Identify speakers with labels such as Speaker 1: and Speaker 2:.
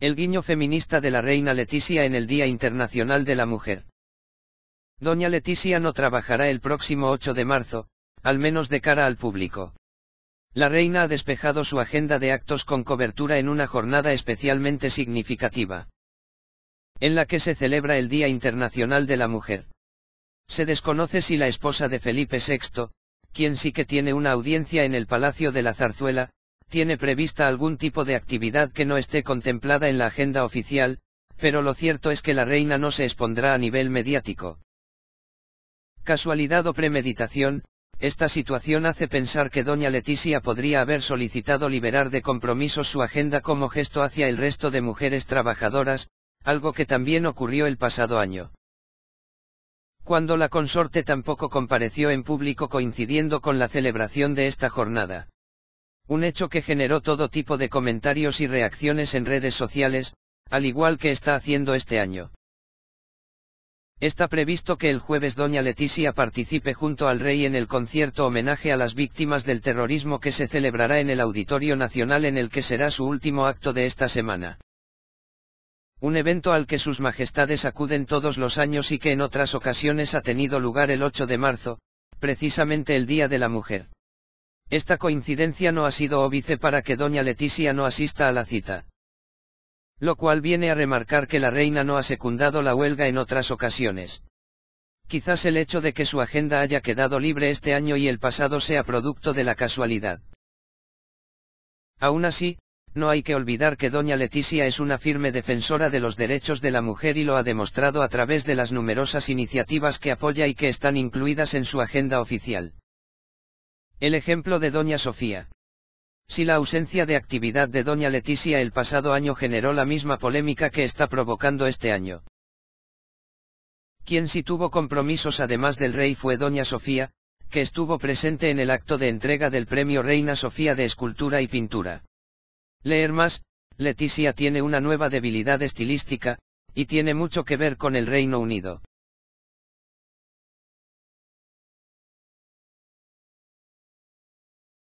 Speaker 1: El guiño feminista de la reina Leticia en el Día Internacional de la Mujer. Doña Leticia no trabajará el próximo 8 de marzo, al menos de cara al público. La reina ha despejado su agenda de actos con cobertura en una jornada especialmente significativa. En la que se celebra el Día Internacional de la Mujer. Se desconoce si la esposa de Felipe VI, quien sí que tiene una audiencia en el Palacio de la Zarzuela, tiene prevista algún tipo de actividad que no esté contemplada en la agenda oficial, pero lo cierto es que la reina no se expondrá a nivel mediático. Casualidad o premeditación, esta situación hace pensar que doña Leticia podría haber solicitado liberar de compromisos su agenda como gesto hacia el resto de mujeres trabajadoras, algo que también ocurrió el pasado año. Cuando la consorte tampoco compareció en público coincidiendo con la celebración de esta jornada. Un hecho que generó todo tipo de comentarios y reacciones en redes sociales, al igual que está haciendo este año. Está previsto que el jueves Doña Leticia participe junto al rey en el concierto homenaje a las víctimas del terrorismo que se celebrará en el Auditorio Nacional en el que será su último acto de esta semana. Un evento al que sus majestades acuden todos los años y que en otras ocasiones ha tenido lugar el 8 de marzo, precisamente el Día de la Mujer. Esta coincidencia no ha sido óbice para que doña Leticia no asista a la cita. Lo cual viene a remarcar que la reina no ha secundado la huelga en otras ocasiones. Quizás el hecho de que su agenda haya quedado libre este año y el pasado sea producto de la casualidad. Aún así, no hay que olvidar que doña Leticia es una firme defensora de los derechos de la mujer y lo ha demostrado a través de las numerosas iniciativas que apoya y que están incluidas en su agenda oficial. El ejemplo de Doña Sofía. Si la ausencia de actividad de Doña Leticia el pasado año generó la misma polémica que está provocando este año. Quien sí tuvo compromisos además del rey fue Doña Sofía, que estuvo presente en el acto de entrega del premio Reina Sofía de Escultura y Pintura. Leer más, Leticia tiene una nueva debilidad estilística, y tiene mucho que ver con el Reino Unido.